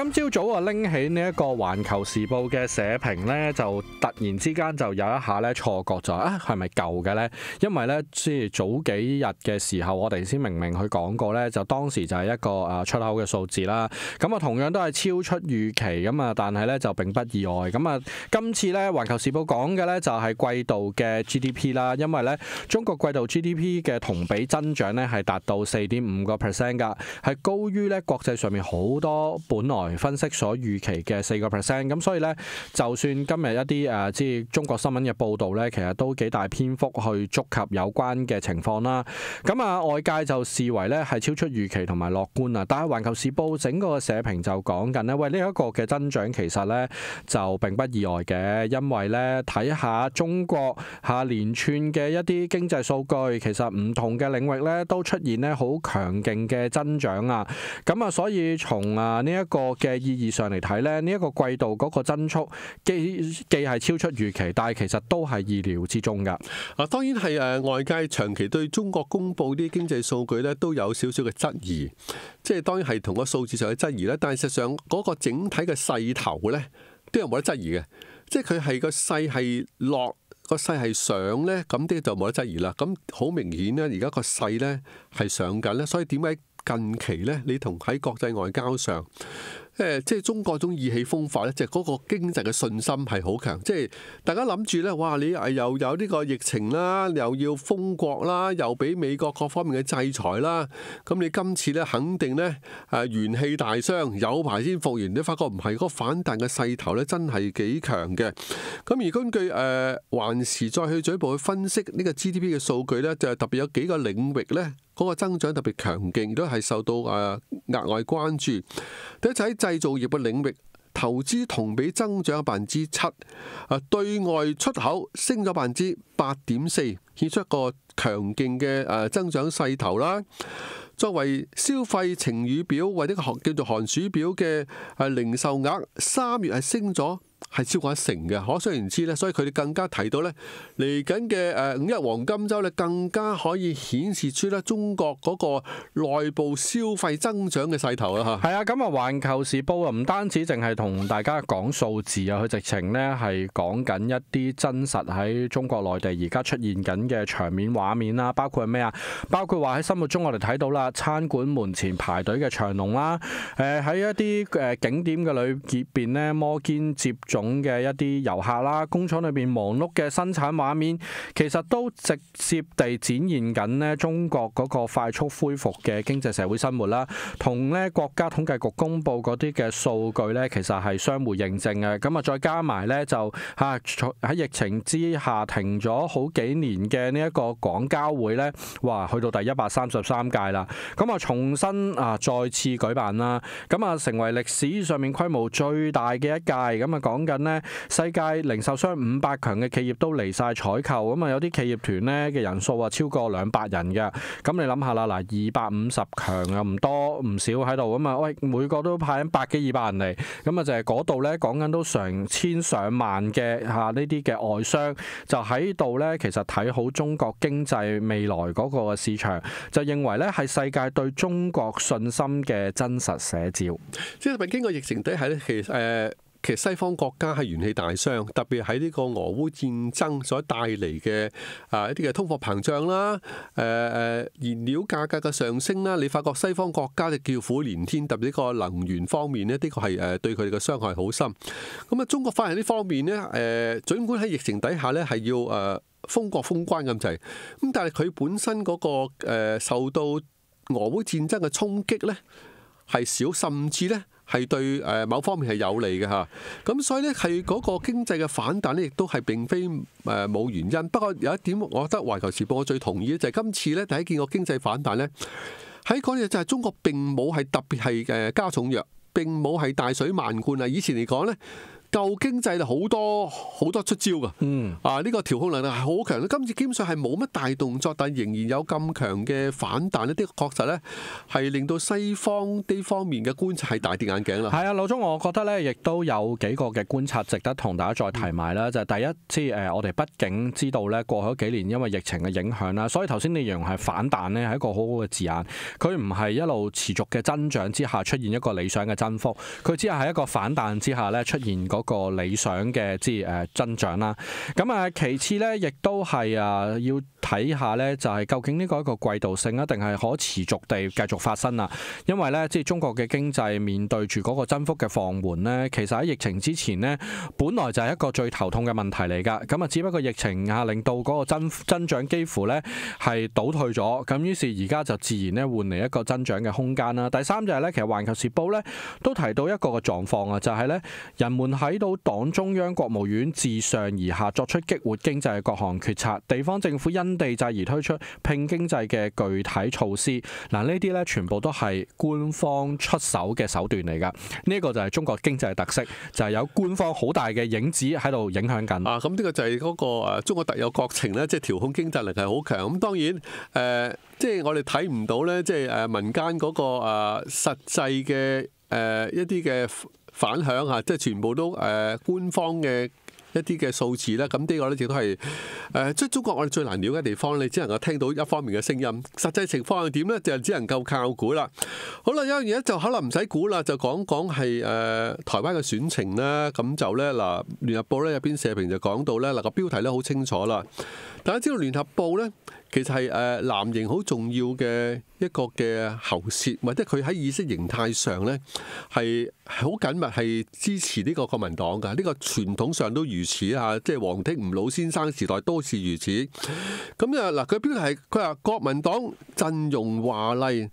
今朝早啊拎起呢一个环球时报嘅社评咧，就突然之间就有一下咧错觉咗啊，系咪旧嘅咧？因为咧，即系早几日嘅时候，我哋先明明佢讲过咧，就当时就系一个诶出口嘅数字啦。咁啊，同样都系超出预期咁啊，但系咧就并不意外。咁啊，今次咧环球时报讲嘅咧就系季度嘅 GDP 啦，因为咧中国季度 GDP 嘅同比增长咧系达到四点五个 percent 噶，系高于咧国际上面好多本来。分析所預期嘅四個 percent，咁所以咧，就算今日一啲誒，即係中國新聞嘅報導咧，其實都幾大篇幅去触及有關嘅情況啦。咁啊，外界就視為咧係超出預期同埋樂觀啊。但係《環球時報》整個社評就講緊咧，喂呢一個嘅增長其實咧就並不意外嘅，因為咧睇下中國下連串嘅一啲經濟數據，其實唔同嘅領域咧都出現咧好強勁嘅增長啊。咁啊，所以從啊呢一個嘅意義上嚟睇咧，呢一個季度嗰個增速既既係超出預期，但系其實都係意料之中噶。啊，當然係誒外界長期對中國公布啲經濟數據咧，都有少少嘅質疑，即係當然係同個數字上嘅質疑咧。但係實上嗰個整體嘅勢頭咧，都有冇得質疑嘅，即係佢係個勢係落，個勢係上咧，咁啲就冇得質疑啦。咁好明顯咧，而家個勢咧係上緊咧，所以點解近期咧，你同喺國際外交上？誒即係中國種意氣風發咧，即係嗰個經濟嘅信心係好強。即係大家諗住咧，哇！你又有呢個疫情啦，又要封國啦，又俾美國各方面嘅制裁啦。咁你今次咧肯定咧誒元氣大傷，有排先復原。你發覺唔係嗰個反彈嘅勢頭咧，真係幾強嘅。咁而根據誒環時再去進一步去分析呢個 GDP 嘅數據咧，就係特別有幾個領域咧嗰個增長特別強勁，都係受到誒額外關注。第一就喺制造业嘅领域投资同比增长百分之七，啊对外出口升咗百分之八点四，显出一个强劲嘅诶增长势头啦。作为消费晴雨表，或者个学叫做寒暑表嘅诶零售额，三月系升咗。係超過一成嘅，可想而知咧，所以佢哋更加提到咧，嚟緊嘅誒五一黃金周咧，更加可以顯示出咧中國嗰個內部消費增長嘅勢頭啊！嚇。係啊，咁啊，環球時報啊，唔單止淨係同大家講數字啊，佢直情咧係講緊一啲真實喺中國內地而家出現緊嘅場面畫面啦，包括咩啊？包括話喺心目中我哋睇到啦，餐館門前排隊嘅長龍啦，誒喺一啲誒景點嘅裏邊咧摩肩接。种嘅一啲游客啦，工厂里边忙碌嘅生产画面，其实都直接地展现紧咧中国嗰个快速恢复嘅经济社会生活啦，同咧国家统计局公布嗰啲嘅数据咧，其实系相互认证嘅。咁啊，再加埋咧就吓喺疫情之下停咗好几年嘅呢一个广交会咧，哇，去到第一百三十三届啦，咁啊重新啊再次举办啦，咁啊成为历史上面规模最大嘅一届，咁啊讲。讲紧咧，世界零售商五百强嘅企业都嚟晒采购，咁啊有啲企业团咧嘅人数啊超过两百人嘅，咁你谂下啦，嗱二百五十强又唔多唔少喺度啊喂每个都派百几二百人嚟，咁啊就系嗰度咧讲紧都成千上万嘅吓呢啲嘅外商就喺度咧，其实睇好中国经济未来嗰个市场，就认为咧系世界对中国信心嘅真实写照。即系咪经过疫情底下咧，其实诶？其實西方國家係元氣大傷，特別喺呢個俄烏戰爭所帶嚟嘅啊一啲嘅通貨膨脹啦、誒誒燃料價格嘅上升啦，你發覺西方國家嘅叫苦連天，特別呢個能源方面咧，的確係誒對佢哋嘅傷害好深。咁啊，中國反而呢方面咧，誒儘管喺疫情底下咧係要誒封國封關咁滯，咁但係佢本身嗰個受到俄烏戰爭嘅衝擊咧係少，甚至咧。係對某方面係有利嘅嚇，咁所以咧係嗰個經濟嘅反彈咧，亦都係並非誒冇原因。不過有一點，我覺得懷球時報我最同意咧，就係今次咧第一見個經濟反彈咧，喺嗰日就係中國並冇係特別係加重藥，並冇係大水漫灌啊！以前嚟講咧。舊經濟好多好多出招㗎，啊呢個調控能力係好強。今次基本上係冇乜大動作，但仍然有咁強嘅反彈呢啲確實咧係令到西方呢方面嘅觀察係大跌眼鏡啦。係啊，老聰，我覺得咧亦都有幾個嘅觀察值得同大家再提埋啦。就係第一，即係我哋畢竟知道咧過咗幾年因為疫情嘅影響啦，所以頭先你形容係反彈咧係一個好好嘅字眼。佢唔係一路持續嘅增長之下出現一個理想嘅增幅，佢只係喺一個反彈之下咧出現個。嗰個理想嘅即係增長啦，咁啊其次呢，亦都係啊要睇下呢，就係究竟呢個一個季度性，一定係可持續地繼續發生啊？因為呢，即係中國嘅經濟面對住嗰個增幅嘅放緩呢，其實喺疫情之前呢，本來就係一個最頭痛嘅問題嚟㗎。咁啊，只不過疫情啊，令到嗰個增增長幾乎呢係倒退咗。咁於是而家就自然呢換嚟一個增長嘅空間啦。第三就係呢，其實《環球時報》呢都提到一個嘅狀況啊，就係呢人們係。睇到党中央、国务院自上而下作出激活经济嘅各项决策，地方政府因地制而推出拼经济嘅具体措施。嗱，呢啲咧全部都系官方出手嘅手段嚟噶。呢个就系中国经济特色，就系有官方好大嘅影子喺度影响紧。啊，咁呢个就系嗰诶、誒中国特有国情咧，即系调控经济力系好强。咁当然诶即係我哋睇唔到咧，即係誒民間嗰個誒實際嘅。誒一啲嘅反響嚇，即係全部都誒官方嘅一啲嘅數字啦。咁呢個咧亦都係誒，即係中國我哋最難了解地方，你只能夠聽到一方面嘅聲音。實際情況係點咧？就只能夠靠估啦。好啦，有一樣嘢就可能唔使估啦，就講講係誒台灣嘅選情啦。咁就咧嗱，聯合報咧入邊社評就講到咧嗱個標題咧好清楚啦。大家知道聯合報咧。其實係誒藍營好重要嘅一個嘅喉舌，或者佢喺意識形態上咧係好緊密係支持呢個國民黨㗎，呢個傳統上都如此啊！即係黃啲吳老先生時代都是如此。咁啊嗱，佢標題佢話國民黨陣容華麗。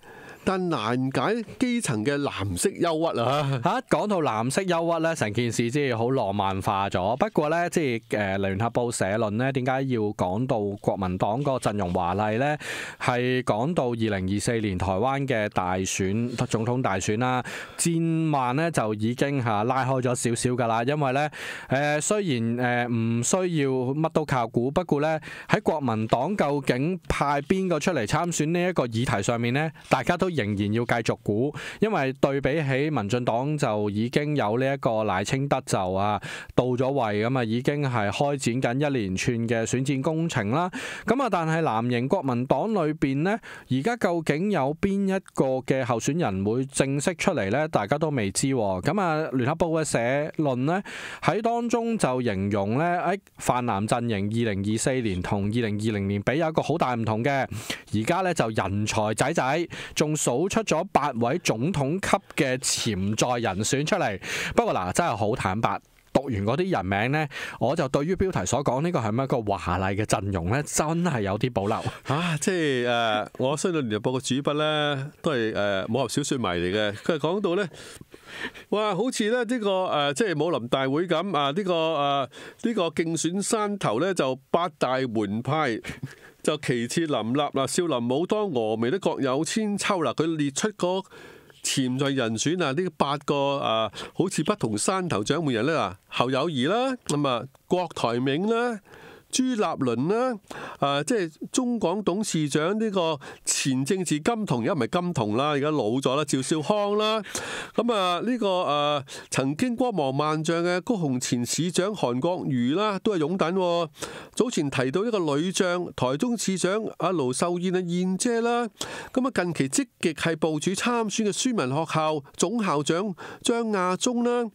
但難解基層嘅藍色憂鬱啊！吓，講到藍色憂鬱咧，成件事即係好浪漫化咗。不過咧，即係诶聯合報》社論咧，點解要講到國民黨個陣容華麗咧？係講到二零二四年台灣嘅大選、總統大選啦，戰慢咧就已經吓拉開咗少少㗎啦。因為咧，誒雖然诶唔需要乜都靠估，不過咧喺國民黨究竟派邊個出嚟參選呢一個議題上面咧，大家都～仍然要繼續估，因為對比起民進黨就已經有呢一個賴清德就啊到咗位咁啊，已經係開展緊一連串嘅選戰工程啦。咁啊，但係南營國民黨裏边咧，而家究竟有邊一個嘅候選人會正式出嚟咧？大家都未知。咁啊，聯合報嘅社論咧喺當中就形容咧诶泛南陣營二零二四年同二零二零年比有個好大唔同嘅，而家咧就人才仔仔仲。数出咗八位总统级嘅潜在人选出嚟，不过嗱，真系好坦白，读完嗰啲人名呢，我就对于标题所讲呢个系咪一个华丽嘅阵容呢？真系有啲保留啊！即系诶，我《新联日报》嘅主笔呢，都系武侠小说迷嚟嘅，佢系讲到呢，哇，好似咧呢个诶即系武林大会咁啊，呢个诶呢个竞选山头呢，就八大门派。就其次林立啦，少林武當峨眉都各有千秋啦。佢列出個潛在人選啊，呢八個啊，好似不同山頭掌门人咧啊，侯友宜啦，咁啊，郭台铭啦。朱立倫啦，啊，即係中港董事長呢個前政治金童，而家唔係金童啦，而家老咗啦，趙少康啦，咁啊呢個誒曾經光芒萬丈嘅高雄前市長韓國瑜啦，都係擁趸。早前提到一個女將，台中市長阿盧秀燕啊燕姐啦，咁啊近期積極係部署參選嘅書文學校總校長張亞中啦，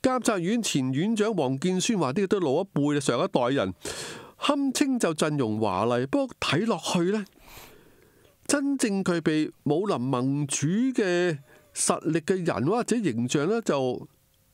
監察院前院長王建宣話啲嘢都老一輩上一代人。堪稱就陣容華麗，不過睇落去呢，真正具備武林盟主嘅實力嘅人或者形象呢，就～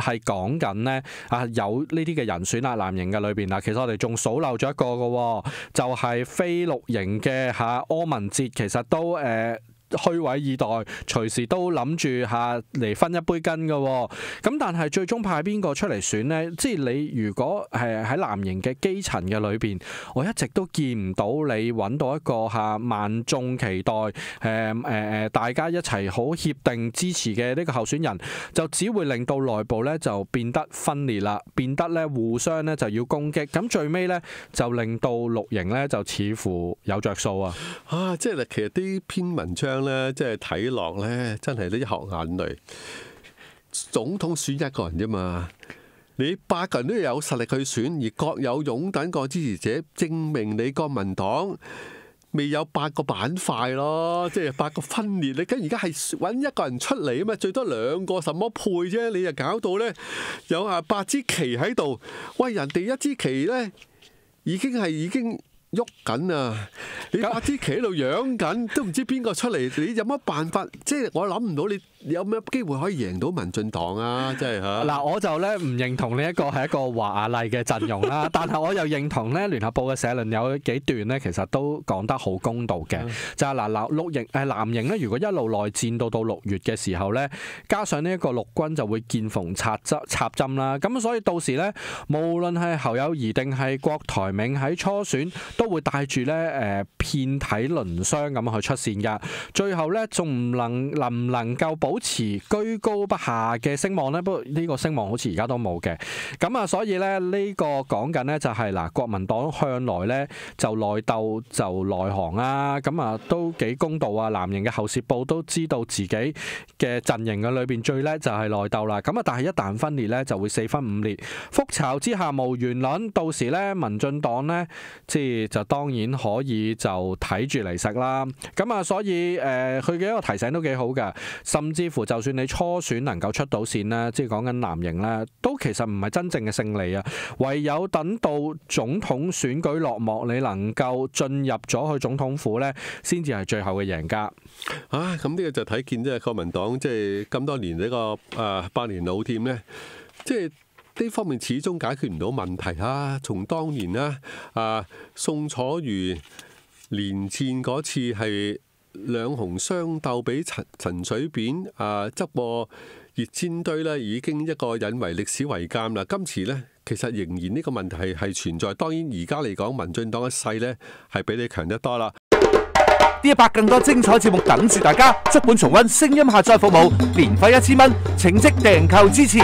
係講緊咧，啊有呢啲嘅人選啊，男型嘅裏邊啊，其實我哋仲數漏咗一個嘅，就係非六型嘅哈柯文哲，其實都誒。虛位以待，隨時都諗住嚇嚟分一杯羹嘅。咁但係最終派邊個出嚟選呢？即係你如果係喺藍營嘅基層嘅裏面，我一直都見唔到你揾到一個嚇萬眾期待，誒誒大家一齊好協定支持嘅呢個候選人，就只會令到內部呢就變得分裂啦，變得呢互相呢就要攻擊。咁最尾呢，就令到綠營呢就似乎有着數啊！啊，即係其實啲篇文章。咧，即系睇落咧，真系一学眼泪。总统选一个人啫嘛，你八个人都有实力去选，而各有勇等个支持者，证明你国民党未有八个板块咯。即系八个分裂。你跟而家系揾一个人出嚟啊嘛，最多两个什么配啫？你又搞到咧有啊八支旗喺度。喂，人哋一支旗咧，已经系已经。喐緊啊！你阿啲企喺度養緊，都唔知邊個出嚟？你有乜辦法？即系我諗唔到你有咩機會可以贏到民進黨啊！即係 嗱，我就咧唔認同呢一個係一個華麗嘅陣容啦。但係我又認同咧，聯合報嘅社論有幾段咧，其實都講得好公道嘅。就係嗱，六六营诶南营咧，如果一路內戰到到六月嘅時候咧，加上呢一個陆軍就會見縫插針插针啦。咁所以到時咧，無論係侯友宜定係郭台铭喺初選，都會帶住咧誒遍體鱗傷咁去出線嘅，最後咧仲唔能能唔能夠保持居高不下嘅聲望咧？不過呢個聲望好似而家都冇嘅。咁啊，所以咧呢個講緊咧就係嗱，國民黨向來咧就內鬥就內行啊，咁啊都幾公道啊。南營嘅後舌部都知道自己嘅陣營嘅裏邊最叻就係內鬥啦。咁啊，但係一旦分裂咧就會四分五裂。覆巢之下無完卵，到時咧民進黨咧即係。就當然可以就睇住嚟食啦，咁啊，所以誒，佢嘅一個提醒都幾好嘅，甚至乎就算你初選能夠出到線咧，即係講緊南營咧，都其實唔係真正嘅勝利啊，唯有等到總統選舉落幕，你能夠進入咗去總統府咧，先至係最後嘅贏家。啊，咁呢個就睇見即係國民黨即係咁多年呢個誒八年老店咧，即係。呢方面始终解决唔到问题啊！从当年啦，啊宋楚瑜连战嗰次系两雄相斗，俾陈陈水扁啊执过热战堆咧，已经一个引为历史遗鉴啦。今次咧，其实仍然呢个问题系存在。当然而家嚟讲，民进党嘅勢咧系比你强得多啦。呢一百更多精彩节目等住大家，足本重温，声音下载服务，年费一千蚊，请即订购支持。